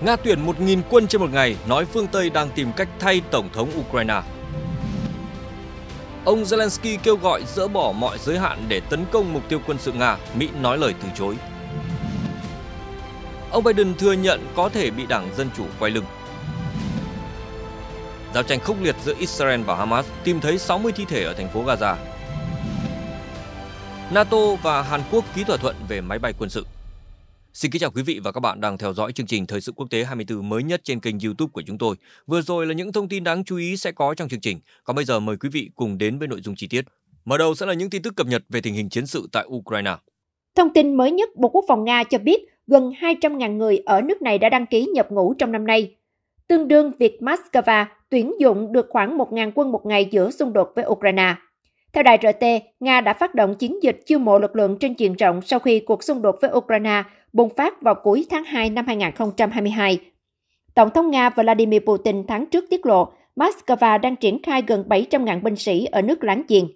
Nga tuyển 1.000 quân trên một ngày, nói phương Tây đang tìm cách thay Tổng thống Ukraine. Ông Zelensky kêu gọi dỡ bỏ mọi giới hạn để tấn công mục tiêu quân sự Nga, Mỹ nói lời từ chối. Ông Biden thừa nhận có thể bị Đảng Dân Chủ quay lưng. Giao tranh khốc liệt giữa Israel và Hamas tìm thấy 60 thi thể ở thành phố Gaza. NATO và Hàn Quốc ký thỏa thuận về máy bay quân sự. Xin kính chào quý vị và các bạn đang theo dõi chương trình Thời sự quốc tế 24 mới nhất trên kênh YouTube của chúng tôi. Vừa rồi là những thông tin đáng chú ý sẽ có trong chương trình. Còn bây giờ mời quý vị cùng đến với nội dung chi tiết. Mở đầu sẽ là những tin tức cập nhật về tình hình chiến sự tại Ukraine. Thông tin mới nhất, Bộ Quốc phòng Nga cho biết gần 200.000 người ở nước này đã đăng ký nhập ngũ trong năm nay. Tương đương việc Moscow tuyển dụng được khoảng 1.000 quân một ngày giữa xung đột với Ukraine. Theo đài RT, Nga đã phát động chiến dịch chiêu mộ lực lượng trên diện rộng sau khi cuộc xung đột với Ukraine bùng phát vào cuối tháng 2 năm 2022. Tổng thống Nga Vladimir Putin tháng trước tiết lộ Moscow đang triển khai gần 700.000 binh sĩ ở nước láng giềng.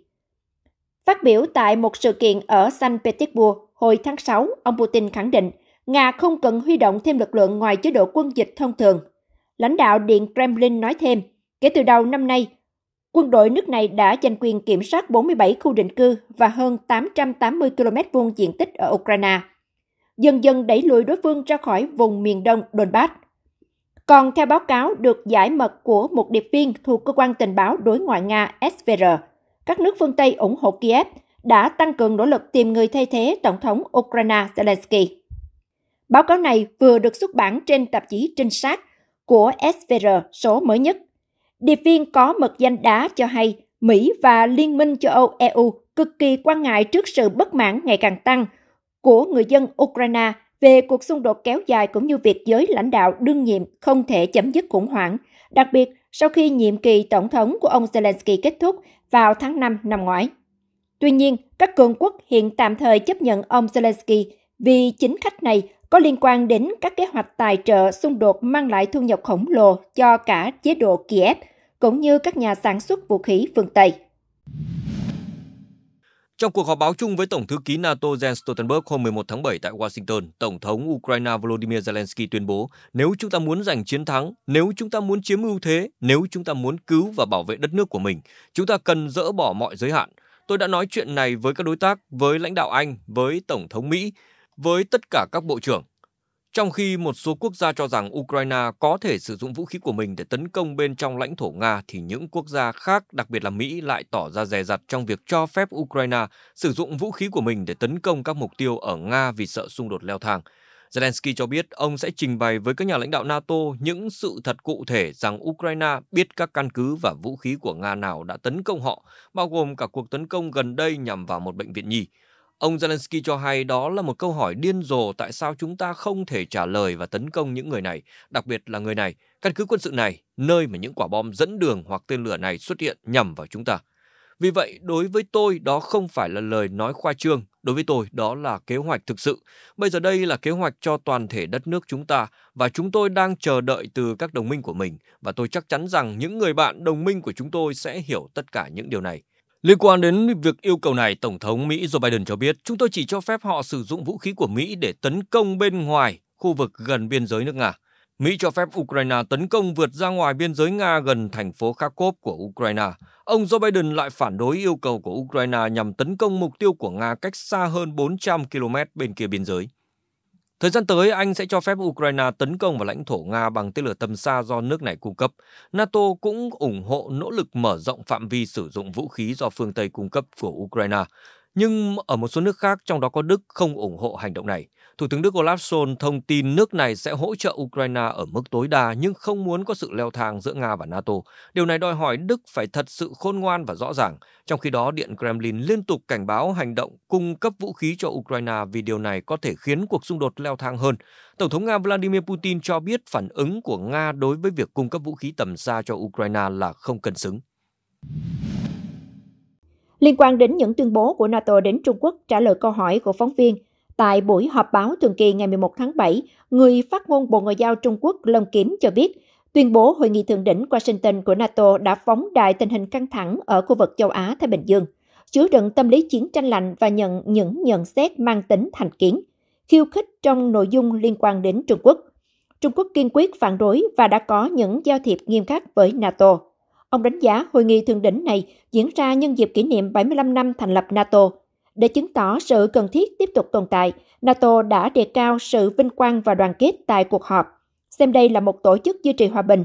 Phát biểu tại một sự kiện ở Saint Petersburg hồi tháng 6, ông Putin khẳng định Nga không cần huy động thêm lực lượng ngoài chế độ quân dịch thông thường. Lãnh đạo Điện Kremlin nói thêm, kể từ đầu năm nay, quân đội nước này đã giành quyền kiểm soát 47 khu định cư và hơn 880 km vuông diện tích ở Ukraine dần dần đẩy lùi đối phương ra khỏi vùng miền đông Donbass. Còn theo báo cáo được giải mật của một điệp viên thuộc Cơ quan Tình báo Đối ngoại Nga SVR, các nước phương Tây ủng hộ Kiev đã tăng cường nỗ lực tìm người thay thế Tổng thống Ukraine Zelensky. Báo cáo này vừa được xuất bản trên tạp chí Trinh sát của SVR số mới nhất. Điệp viên có mật danh đá cho hay Mỹ và Liên minh châu Âu EU cực kỳ quan ngại trước sự bất mãn ngày càng tăng của người dân Ukraine về cuộc xung đột kéo dài cũng như việc giới lãnh đạo đương nhiệm không thể chấm dứt khủng hoảng, đặc biệt sau khi nhiệm kỳ tổng thống của ông Zelensky kết thúc vào tháng 5 năm ngoái. Tuy nhiên, các cường quốc hiện tạm thời chấp nhận ông Zelensky vì chính khách này có liên quan đến các kế hoạch tài trợ xung đột mang lại thu nhập khổng lồ cho cả chế độ Kiev cũng như các nhà sản xuất vũ khí phương Tây. Trong cuộc họp báo chung với Tổng thư ký NATO Jens Stoltenberg hôm 11 tháng 7 tại Washington, Tổng thống Ukraine Volodymyr Zelensky tuyên bố, nếu chúng ta muốn giành chiến thắng, nếu chúng ta muốn chiếm ưu thế, nếu chúng ta muốn cứu và bảo vệ đất nước của mình, chúng ta cần dỡ bỏ mọi giới hạn. Tôi đã nói chuyện này với các đối tác, với lãnh đạo Anh, với Tổng thống Mỹ, với tất cả các bộ trưởng trong khi một số quốc gia cho rằng Ukraine có thể sử dụng vũ khí của mình để tấn công bên trong lãnh thổ Nga thì những quốc gia khác, đặc biệt là Mỹ lại tỏ ra dè dặt trong việc cho phép Ukraine sử dụng vũ khí của mình để tấn công các mục tiêu ở Nga vì sợ xung đột leo thang. Zelensky cho biết ông sẽ trình bày với các nhà lãnh đạo NATO những sự thật cụ thể rằng Ukraine biết các căn cứ và vũ khí của Nga nào đã tấn công họ, bao gồm cả cuộc tấn công gần đây nhằm vào một bệnh viện nhi. Ông Zelensky cho hay đó là một câu hỏi điên rồ tại sao chúng ta không thể trả lời và tấn công những người này, đặc biệt là người này, căn cứ quân sự này, nơi mà những quả bom dẫn đường hoặc tên lửa này xuất hiện nhằm vào chúng ta. Vì vậy, đối với tôi đó không phải là lời nói khoa trương, đối với tôi đó là kế hoạch thực sự. Bây giờ đây là kế hoạch cho toàn thể đất nước chúng ta và chúng tôi đang chờ đợi từ các đồng minh của mình và tôi chắc chắn rằng những người bạn đồng minh của chúng tôi sẽ hiểu tất cả những điều này. Liên quan đến việc yêu cầu này, Tổng thống Mỹ Joe Biden cho biết chúng tôi chỉ cho phép họ sử dụng vũ khí của Mỹ để tấn công bên ngoài khu vực gần biên giới nước Nga. Mỹ cho phép Ukraine tấn công vượt ra ngoài biên giới Nga gần thành phố Kharkov của Ukraine. Ông Joe Biden lại phản đối yêu cầu của Ukraine nhằm tấn công mục tiêu của Nga cách xa hơn 400 km bên kia biên giới. Thời gian tới, Anh sẽ cho phép Ukraine tấn công vào lãnh thổ Nga bằng tên lửa tầm xa do nước này cung cấp. NATO cũng ủng hộ nỗ lực mở rộng phạm vi sử dụng vũ khí do phương Tây cung cấp của Ukraine. Nhưng ở một số nước khác, trong đó có Đức, không ủng hộ hành động này. Thủ tướng Đức Olaf Scholz thông tin nước này sẽ hỗ trợ Ukraine ở mức tối đa nhưng không muốn có sự leo thang giữa Nga và NATO. Điều này đòi hỏi Đức phải thật sự khôn ngoan và rõ ràng. Trong khi đó, Điện Kremlin liên tục cảnh báo hành động cung cấp vũ khí cho Ukraine vì điều này có thể khiến cuộc xung đột leo thang hơn. Tổng thống Nga Vladimir Putin cho biết phản ứng của Nga đối với việc cung cấp vũ khí tầm xa cho Ukraine là không cân xứng. Liên quan đến những tuyên bố của NATO đến Trung Quốc trả lời câu hỏi của phóng viên, tại buổi họp báo thường kỳ ngày 11 tháng 7, người phát ngôn Bộ Ngoại giao Trung Quốc Lâm Kiếm cho biết, tuyên bố hội nghị thượng đỉnh Washington của NATO đã phóng đại tình hình căng thẳng ở khu vực châu Á-Thái Bình Dương, chứa đựng tâm lý chiến tranh lạnh và nhận những nhận xét mang tính thành kiến, khiêu khích trong nội dung liên quan đến Trung Quốc. Trung Quốc kiên quyết phản đối và đã có những giao thiệp nghiêm khắc với NATO. Ông đánh giá hội nghị thượng đỉnh này diễn ra nhân dịp kỷ niệm 75 năm thành lập NATO. Để chứng tỏ sự cần thiết tiếp tục tồn tại, NATO đã đề cao sự vinh quang và đoàn kết tại cuộc họp, xem đây là một tổ chức duy trì hòa bình.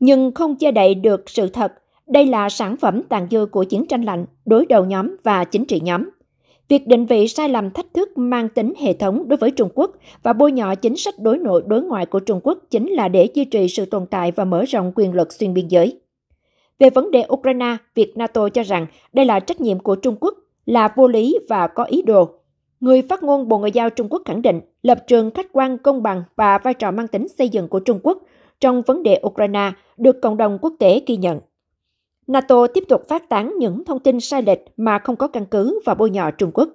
Nhưng không che đậy được sự thật, đây là sản phẩm tàn dư của chiến tranh lạnh, đối đầu nhóm và chính trị nhóm. Việc định vị sai lầm thách thức mang tính hệ thống đối với Trung Quốc và bôi nhọ chính sách đối nội đối ngoại của Trung Quốc chính là để duy trì sự tồn tại và mở rộng quyền lực xuyên biên giới. Về vấn đề Ukraine, việc NATO cho rằng đây là trách nhiệm của Trung Quốc, là vô lý và có ý đồ. Người phát ngôn Bộ Ngoại giao Trung Quốc khẳng định lập trường khách quan công bằng và vai trò mang tính xây dựng của Trung Quốc trong vấn đề Ukraine được cộng đồng quốc tế ghi nhận. NATO tiếp tục phát tán những thông tin sai lệch mà không có căn cứ và bôi nhọ Trung Quốc,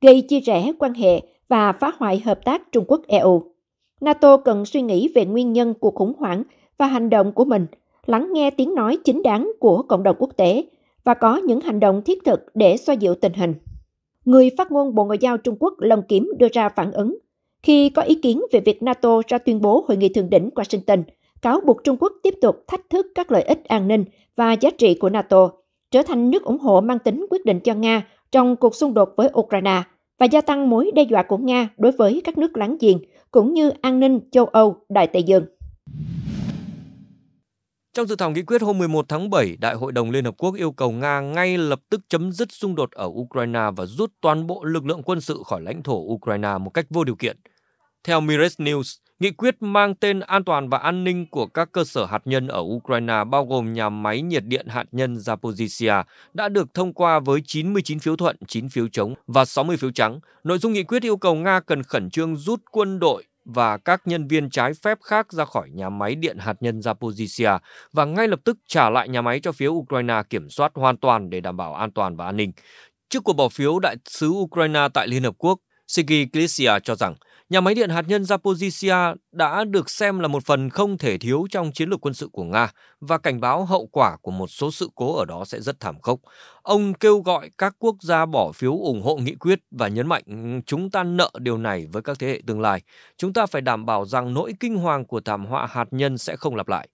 gây chia rẽ quan hệ và phá hoại hợp tác Trung Quốc-EU. NATO cần suy nghĩ về nguyên nhân của khủng hoảng và hành động của mình lắng nghe tiếng nói chính đáng của cộng đồng quốc tế và có những hành động thiết thực để xoa dịu tình hình. Người phát ngôn Bộ Ngoại giao Trung Quốc Lâm Kiếm đưa ra phản ứng khi có ý kiến về việc NATO ra tuyên bố hội nghị thượng đỉnh Washington cáo buộc Trung Quốc tiếp tục thách thức các lợi ích an ninh và giá trị của NATO, trở thành nước ủng hộ mang tính quyết định cho Nga trong cuộc xung đột với Ukraine và gia tăng mối đe dọa của Nga đối với các nước láng giềng cũng như an ninh châu Âu, Đại Tây Dương. Trong dự thảo nghị quyết hôm 11 tháng 7, Đại hội đồng Liên Hợp Quốc yêu cầu Nga ngay lập tức chấm dứt xung đột ở Ukraine và rút toàn bộ lực lượng quân sự khỏi lãnh thổ Ukraine một cách vô điều kiện. Theo Mires News, nghị quyết mang tên An toàn và an ninh của các cơ sở hạt nhân ở Ukraine bao gồm nhà máy nhiệt điện hạt nhân Zaporizhia đã được thông qua với 99 phiếu thuận, 9 phiếu chống và 60 phiếu trắng. Nội dung nghị quyết yêu cầu Nga cần khẩn trương rút quân đội và các nhân viên trái phép khác ra khỏi nhà máy điện hạt nhân Zaporizhia và ngay lập tức trả lại nhà máy cho phía Ukraine kiểm soát hoàn toàn để đảm bảo an toàn và an ninh. Trước cuộc bỏ phiếu, đại sứ Ukraine tại Liên Hợp Quốc Sergei Klitsia cho rằng Nhà máy điện hạt nhân Zaporizhia đã được xem là một phần không thể thiếu trong chiến lược quân sự của Nga và cảnh báo hậu quả của một số sự cố ở đó sẽ rất thảm khốc. Ông kêu gọi các quốc gia bỏ phiếu ủng hộ nghị quyết và nhấn mạnh ừ, chúng ta nợ điều này với các thế hệ tương lai. Chúng ta phải đảm bảo rằng nỗi kinh hoàng của thảm họa hạt nhân sẽ không lặp lại.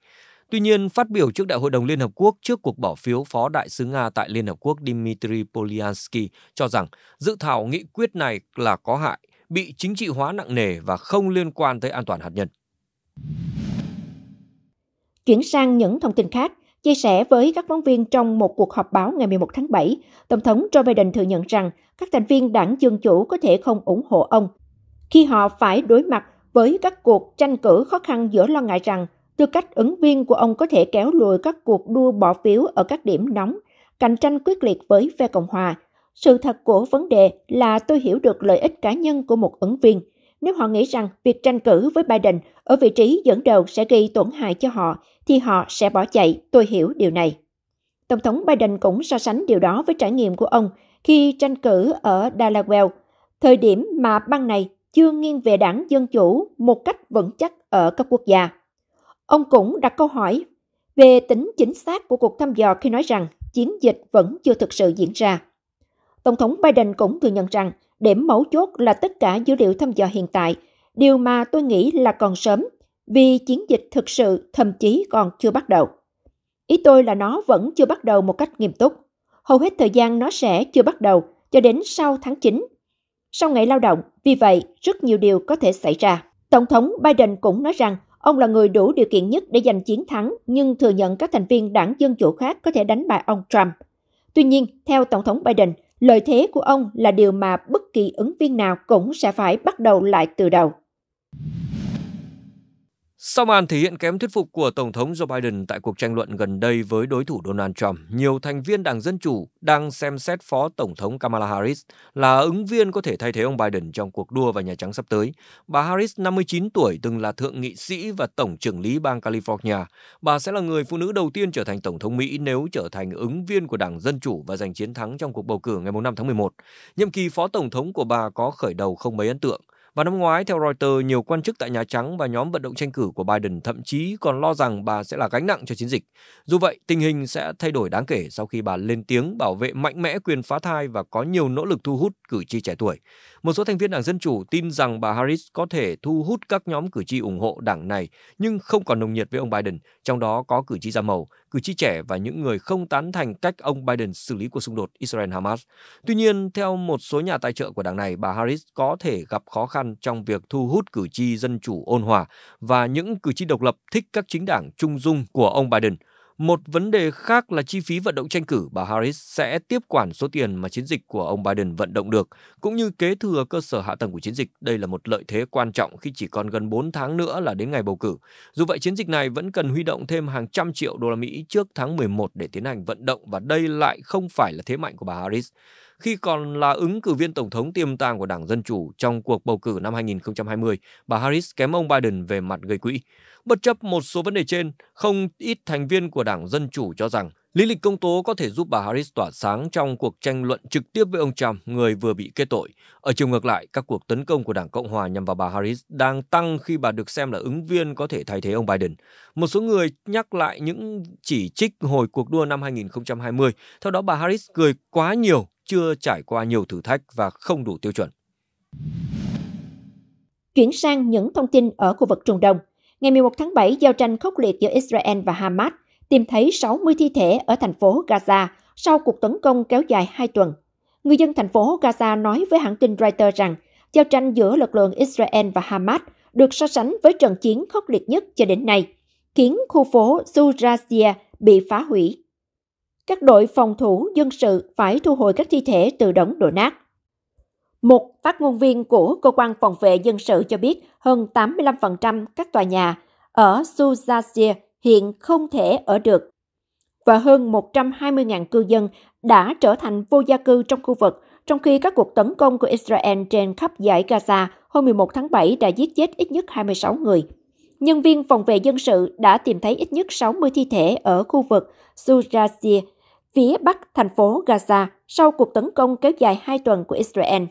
Tuy nhiên, phát biểu trước Đại hội đồng Liên Hợp Quốc trước cuộc bỏ phiếu Phó Đại sứ Nga tại Liên Hợp Quốc Dmitry Polyansky cho rằng dự thảo nghị quyết này là có hại bị chính trị hóa nặng nề và không liên quan tới an toàn hạt nhân. Chuyển sang những thông tin khác, chia sẻ với các phóng viên trong một cuộc họp báo ngày 11 tháng 7, Tổng thống Joe Biden thừa nhận rằng các thành viên đảng Dân Chủ có thể không ủng hộ ông khi họ phải đối mặt với các cuộc tranh cử khó khăn giữa lo ngại rằng tư cách ứng viên của ông có thể kéo lùi các cuộc đua bỏ phiếu ở các điểm nóng, cạnh tranh quyết liệt với phe Cộng hòa sự thật của vấn đề là tôi hiểu được lợi ích cá nhân của một ứng viên. Nếu họ nghĩ rằng việc tranh cử với Biden ở vị trí dẫn đầu sẽ gây tổn hại cho họ, thì họ sẽ bỏ chạy. Tôi hiểu điều này. Tổng thống Biden cũng so sánh điều đó với trải nghiệm của ông khi tranh cử ở Delaware, thời điểm mà bang này chưa nghiêng về đảng Dân Chủ một cách vững chắc ở các quốc gia. Ông cũng đặt câu hỏi về tính chính xác của cuộc thăm dò khi nói rằng chiến dịch vẫn chưa thực sự diễn ra. Tổng thống Biden cũng thừa nhận rằng điểm mấu chốt là tất cả dữ liệu thăm dò hiện tại, điều mà tôi nghĩ là còn sớm vì chiến dịch thực sự thậm chí còn chưa bắt đầu. Ý tôi là nó vẫn chưa bắt đầu một cách nghiêm túc. Hầu hết thời gian nó sẽ chưa bắt đầu cho đến sau tháng 9. Sau ngày lao động, vì vậy rất nhiều điều có thể xảy ra. Tổng thống Biden cũng nói rằng ông là người đủ điều kiện nhất để giành chiến thắng nhưng thừa nhận các thành viên đảng Dân Chủ khác có thể đánh bại ông Trump. Tuy nhiên, theo Tổng thống Biden, Lợi thế của ông là điều mà bất kỳ ứng viên nào cũng sẽ phải bắt đầu lại từ đầu. Sau màn thể hiện kém thuyết phục của Tổng thống Joe Biden tại cuộc tranh luận gần đây với đối thủ Donald Trump, nhiều thành viên Đảng Dân Chủ đang xem xét Phó Tổng thống Kamala Harris là ứng viên có thể thay thế ông Biden trong cuộc đua vào Nhà Trắng sắp tới. Bà Harris, 59 tuổi, từng là thượng nghị sĩ và tổng trưởng lý bang California. Bà sẽ là người phụ nữ đầu tiên trở thành Tổng thống Mỹ nếu trở thành ứng viên của Đảng Dân Chủ và giành chiến thắng trong cuộc bầu cử ngày 5 tháng 11. Nhiệm kỳ Phó Tổng thống của bà có khởi đầu không mấy ấn tượng – và năm ngoái, theo Reuters, nhiều quan chức tại Nhà Trắng và nhóm vận động tranh cử của Biden thậm chí còn lo rằng bà sẽ là gánh nặng cho chiến dịch. Dù vậy, tình hình sẽ thay đổi đáng kể sau khi bà lên tiếng bảo vệ mạnh mẽ quyền phá thai và có nhiều nỗ lực thu hút cử tri trẻ tuổi. Một số thành viên Đảng Dân Chủ tin rằng bà Harris có thể thu hút các nhóm cử tri ủng hộ đảng này nhưng không còn nồng nhiệt với ông Biden, trong đó có cử tri da màu, cử tri trẻ và những người không tán thành cách ông Biden xử lý cuộc xung đột Israel-Hamas. Tuy nhiên, theo một số nhà tài trợ của đảng này, bà Harris có thể gặp khó khăn trong việc thu hút cử tri dân chủ ôn hòa và những cử tri độc lập thích các chính đảng trung dung của ông Biden một vấn đề khác là chi phí vận động tranh cử, bà Harris sẽ tiếp quản số tiền mà chiến dịch của ông Biden vận động được, cũng như kế thừa cơ sở hạ tầng của chiến dịch. Đây là một lợi thế quan trọng khi chỉ còn gần 4 tháng nữa là đến ngày bầu cử. Dù vậy, chiến dịch này vẫn cần huy động thêm hàng trăm triệu đô la Mỹ trước tháng 11 để tiến hành vận động và đây lại không phải là thế mạnh của bà Harris khi còn là ứng cử viên tổng thống tiềm tàng của Đảng Dân Chủ trong cuộc bầu cử năm 2020, bà Harris kém ông Biden về mặt gây quỹ. Bất chấp một số vấn đề trên, không ít thành viên của Đảng Dân Chủ cho rằng lý lịch công tố có thể giúp bà Harris tỏa sáng trong cuộc tranh luận trực tiếp với ông Trump, người vừa bị kết tội. Ở chiều ngược lại, các cuộc tấn công của Đảng Cộng Hòa nhằm vào bà Harris đang tăng khi bà được xem là ứng viên có thể thay thế ông Biden. Một số người nhắc lại những chỉ trích hồi cuộc đua năm 2020. Theo đó, bà Harris cười quá nhiều chưa trải qua nhiều thử thách và không đủ tiêu chuẩn. Chuyển sang những thông tin ở khu vực Trung Đông. Ngày 11 tháng 7, giao tranh khốc liệt giữa Israel và Hamas tìm thấy 60 thi thể ở thành phố Gaza sau cuộc tấn công kéo dài 2 tuần. Người dân thành phố Gaza nói với hãng tin Reuters rằng giao tranh giữa lực lượng Israel và Hamas được so sánh với trận chiến khốc liệt nhất cho đến nay, khiến khu phố Surajia bị phá hủy các đội phòng thủ dân sự phải thu hồi các thi thể từ đống đổ nát. Một phát ngôn viên của cơ quan phòng vệ dân sự cho biết hơn 85% các tòa nhà ở Suzazia hiện không thể ở được và hơn 120.000 cư dân đã trở thành vô gia cư trong khu vực, trong khi các cuộc tấn công của Israel trên khắp giải Gaza hôm 11 tháng 7 đã giết chết ít nhất 26 người. Nhân viên phòng vệ dân sự đã tìm thấy ít nhất 60 thi thể ở khu vực Surasia phía bắc thành phố Gaza sau cuộc tấn công kéo dài hai tuần của Israel.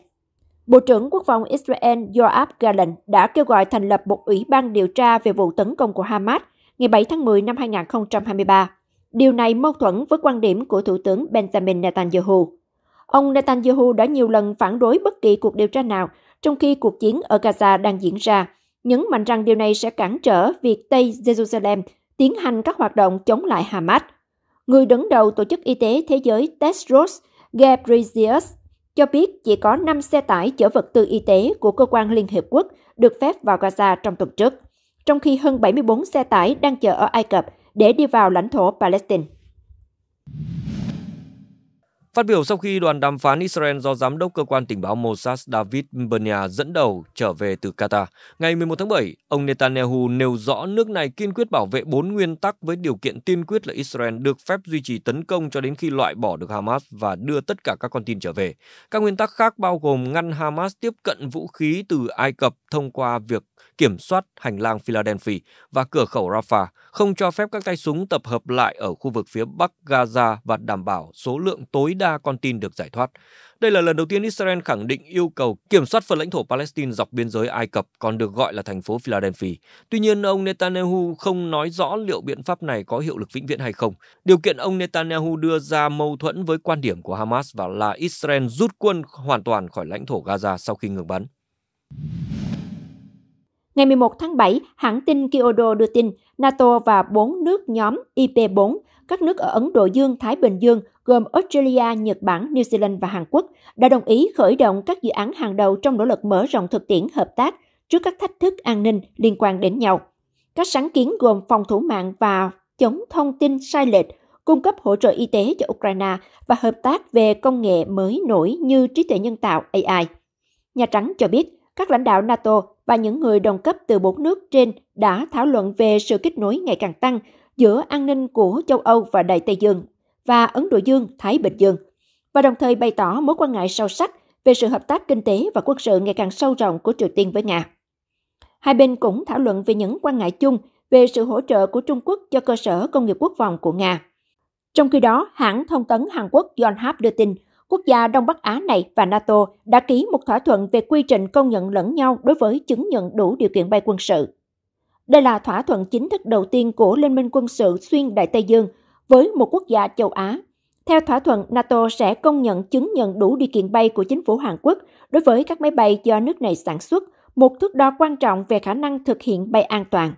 Bộ trưởng Quốc phòng Israel Yoav Gallant đã kêu gọi thành lập một ủy ban điều tra về vụ tấn công của Hamas ngày 7 tháng 10 năm 2023. Điều này mâu thuẫn với quan điểm của Thủ tướng Benjamin Netanyahu. Ông Netanyahu đã nhiều lần phản đối bất kỳ cuộc điều tra nào trong khi cuộc chiến ở Gaza đang diễn ra, nhấn mạnh rằng điều này sẽ cản trở việc Tây Jerusalem tiến hành các hoạt động chống lại Hamas – người đứng đầu Tổ chức Y tế Thế giới Tedros Ghebreyesus cho biết chỉ có 5 xe tải chở vật tư y tế của cơ quan Liên Hiệp Quốc được phép vào Gaza trong tuần trước, trong khi hơn 74 xe tải đang chờ ở Ai Cập để đi vào lãnh thổ Palestine. Phát biểu sau khi đoàn đàm phán Israel do Giám đốc Cơ quan Tình báo Mossad David Bernia dẫn đầu trở về từ Qatar, ngày 11 tháng 7, ông Netanyahu nêu rõ nước này kiên quyết bảo vệ bốn nguyên tắc với điều kiện tiên quyết là Israel được phép duy trì tấn công cho đến khi loại bỏ được Hamas và đưa tất cả các con tin trở về. Các nguyên tắc khác bao gồm ngăn Hamas tiếp cận vũ khí từ Ai Cập thông qua việc kiểm soát hành lang Philadelphia và cửa khẩu Rafah, không cho phép các tay súng tập hợp lại ở khu vực phía bắc Gaza và đảm bảo số lượng tối đa gia con tin được giải thoát. Đây là lần đầu tiên Israel khẳng định yêu cầu kiểm soát phần lãnh thổ Palestine dọc biên giới Ai Cập, còn được gọi là thành phố Philadelphia. Tuy nhiên, ông Netanyahu không nói rõ liệu biện pháp này có hiệu lực vĩnh viễn hay không. Điều kiện ông Netanyahu đưa ra mâu thuẫn với quan điểm của Hamas và là Israel rút quân hoàn toàn khỏi lãnh thổ Gaza sau khi ngừng bắn. Ngày 11 tháng 7, hãng tin Kyodo đưa tin NATO và 4 nước nhóm IP4, các nước ở Ấn Độ Dương, Thái Bình Dương gồm Australia, Nhật Bản, New Zealand và Hàn Quốc đã đồng ý khởi động các dự án hàng đầu trong nỗ lực mở rộng thực tiễn hợp tác trước các thách thức an ninh liên quan đến nhau. Các sáng kiến gồm phòng thủ mạng và chống thông tin sai lệch, cung cấp hỗ trợ y tế cho Ukraine và hợp tác về công nghệ mới nổi như trí tuệ nhân tạo AI. Nhà Trắng cho biết, các lãnh đạo NATO và những người đồng cấp từ bốn nước trên đã thảo luận về sự kết nối ngày càng tăng giữa an ninh của châu Âu và Đại Tây Dương và Ấn Độ Dương, Thái Bình Dương, và đồng thời bày tỏ mối quan ngại sâu sắc về sự hợp tác kinh tế và quân sự ngày càng sâu rộng của Triều Tiên với Nga. Hai bên cũng thảo luận về những quan ngại chung về sự hỗ trợ của Trung Quốc cho cơ sở công nghiệp quốc phòng của Nga. Trong khi đó, hãng thông tấn Hàn Quốc Yonhap đưa tin quốc gia Đông Bắc Á này và NATO đã ký một thỏa thuận về quy trình công nhận lẫn nhau đối với chứng nhận đủ điều kiện bay quân sự. Đây là thỏa thuận chính thức đầu tiên của Liên minh quân sự xuyên Đại Tây Dương với một quốc gia châu Á. Theo thỏa thuận, NATO sẽ công nhận chứng nhận đủ điều kiện bay của chính phủ Hàn Quốc đối với các máy bay do nước này sản xuất, một thước đo quan trọng về khả năng thực hiện bay an toàn.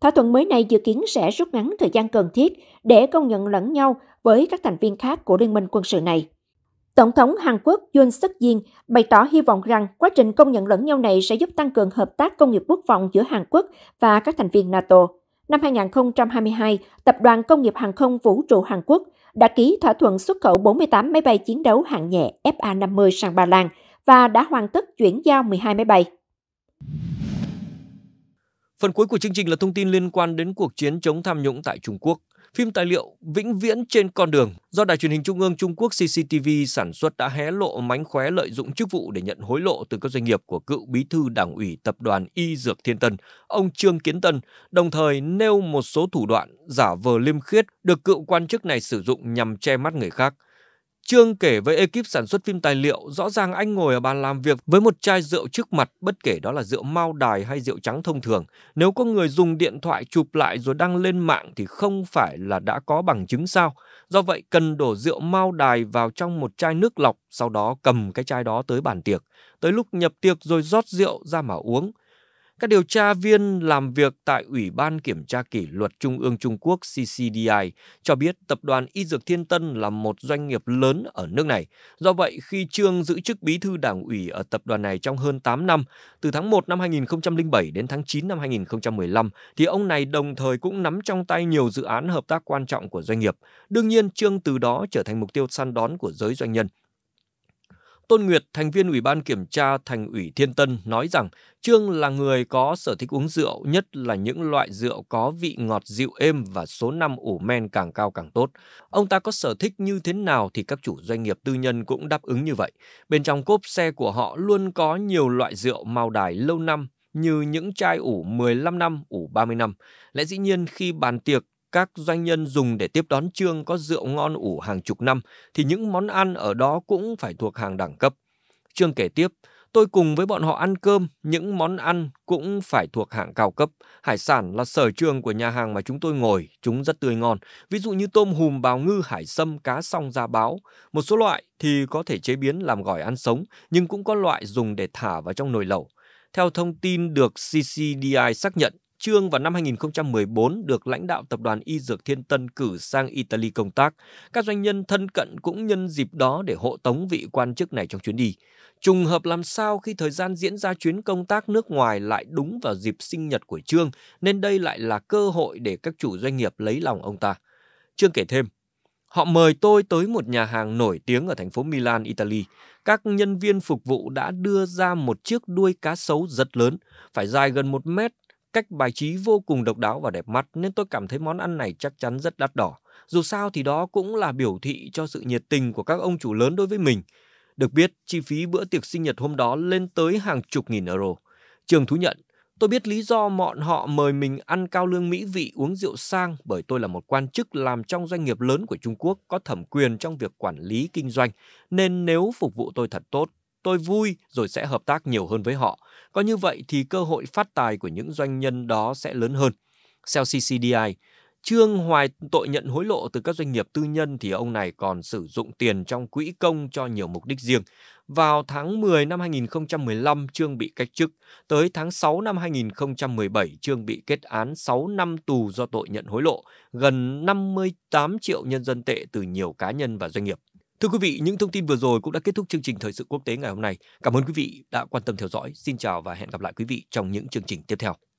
Thỏa thuận mới này dự kiến sẽ rút ngắn thời gian cần thiết để công nhận lẫn nhau với các thành viên khác của liên minh quân sự này. Tổng thống Hàn Quốc Yoon suk yeol bày tỏ hy vọng rằng quá trình công nhận lẫn nhau này sẽ giúp tăng cường hợp tác công nghiệp quốc phòng giữa Hàn Quốc và các thành viên NATO. Năm 2022, Tập đoàn Công nghiệp Hàng không Vũ trụ Hàn Quốc đã ký thỏa thuận xuất khẩu 48 máy bay chiến đấu hạng nhẹ FA-50 sang Ba Lan và đã hoàn tất chuyển giao 12 máy bay. Phần cuối của chương trình là thông tin liên quan đến cuộc chiến chống tham nhũng tại Trung Quốc. Phim tài liệu Vĩnh viễn trên con đường do Đài truyền hình Trung ương Trung Quốc CCTV sản xuất đã hé lộ mánh khóe lợi dụng chức vụ để nhận hối lộ từ các doanh nghiệp của cựu bí thư đảng ủy tập đoàn Y Dược Thiên Tân, ông Trương Kiến Tân, đồng thời nêu một số thủ đoạn giả vờ liêm khiết được cựu quan chức này sử dụng nhằm che mắt người khác – Trương kể với ekip sản xuất phim tài liệu, rõ ràng anh ngồi ở bàn làm việc với một chai rượu trước mặt, bất kể đó là rượu mau đài hay rượu trắng thông thường. Nếu có người dùng điện thoại chụp lại rồi đăng lên mạng thì không phải là đã có bằng chứng sao? Do vậy, cần đổ rượu mau đài vào trong một chai nước lọc, sau đó cầm cái chai đó tới bàn tiệc. Tới lúc nhập tiệc rồi rót rượu ra mà uống. Các điều tra viên làm việc tại Ủy ban Kiểm tra Kỷ luật Trung ương Trung Quốc CCDI cho biết tập đoàn Y Dược Thiên Tân là một doanh nghiệp lớn ở nước này. Do vậy, khi Trương giữ chức bí thư đảng ủy ở tập đoàn này trong hơn 8 năm, từ tháng 1 năm 2007 đến tháng 9 năm 2015, thì ông này đồng thời cũng nắm trong tay nhiều dự án hợp tác quan trọng của doanh nghiệp. Đương nhiên, Trương từ đó trở thành mục tiêu săn đón của giới doanh nhân. Tôn Nguyệt, thành viên Ủy ban Kiểm tra Thành ủy Thiên Tân nói rằng Trương là người có sở thích uống rượu, nhất là những loại rượu có vị ngọt dịu êm và số năm ủ men càng cao càng tốt. Ông ta có sở thích như thế nào thì các chủ doanh nghiệp tư nhân cũng đáp ứng như vậy. Bên trong cốp xe của họ luôn có nhiều loại rượu màu đài lâu năm, như những chai ủ 15 năm, ủ 30 năm. Lẽ dĩ nhiên khi bàn tiệc các doanh nhân dùng để tiếp đón trương có rượu ngon ủ hàng chục năm, thì những món ăn ở đó cũng phải thuộc hàng đẳng cấp. Trương kể tiếp, tôi cùng với bọn họ ăn cơm, những món ăn cũng phải thuộc hạng cao cấp. Hải sản là sở trường của nhà hàng mà chúng tôi ngồi, chúng rất tươi ngon. Ví dụ như tôm hùm, bào ngư, hải sâm, cá song, da báo. Một số loại thì có thể chế biến làm gỏi ăn sống, nhưng cũng có loại dùng để thả vào trong nồi lẩu. Theo thông tin được CCDI xác nhận, Trương vào năm 2014 được lãnh đạo tập đoàn Y Dược Thiên Tân cử sang Italy công tác. Các doanh nhân thân cận cũng nhân dịp đó để hộ tống vị quan chức này trong chuyến đi. Trùng hợp làm sao khi thời gian diễn ra chuyến công tác nước ngoài lại đúng vào dịp sinh nhật của Trương, nên đây lại là cơ hội để các chủ doanh nghiệp lấy lòng ông ta. Trương kể thêm, Họ mời tôi tới một nhà hàng nổi tiếng ở thành phố Milan, Italy. Các nhân viên phục vụ đã đưa ra một chiếc đuôi cá sấu rất lớn, phải dài gần một mét Cách bài trí vô cùng độc đáo và đẹp mắt nên tôi cảm thấy món ăn này chắc chắn rất đắt đỏ. Dù sao thì đó cũng là biểu thị cho sự nhiệt tình của các ông chủ lớn đối với mình. Được biết, chi phí bữa tiệc sinh nhật hôm đó lên tới hàng chục nghìn euro. Trường thú nhận, tôi biết lý do bọn họ mời mình ăn cao lương mỹ vị uống rượu sang bởi tôi là một quan chức làm trong doanh nghiệp lớn của Trung Quốc có thẩm quyền trong việc quản lý kinh doanh, nên nếu phục vụ tôi thật tốt tôi vui rồi sẽ hợp tác nhiều hơn với họ. Có như vậy thì cơ hội phát tài của những doanh nhân đó sẽ lớn hơn. Theo CCDI, Trương Hoài tội nhận hối lộ từ các doanh nghiệp tư nhân thì ông này còn sử dụng tiền trong quỹ công cho nhiều mục đích riêng. Vào tháng 10 năm 2015, Trương bị cách chức. Tới tháng 6 năm 2017, Trương bị kết án 6 năm tù do tội nhận hối lộ, gần 58 triệu nhân dân tệ từ nhiều cá nhân và doanh nghiệp. Thưa quý vị, những thông tin vừa rồi cũng đã kết thúc chương trình thời sự quốc tế ngày hôm nay. Cảm ơn quý vị đã quan tâm theo dõi. Xin chào và hẹn gặp lại quý vị trong những chương trình tiếp theo.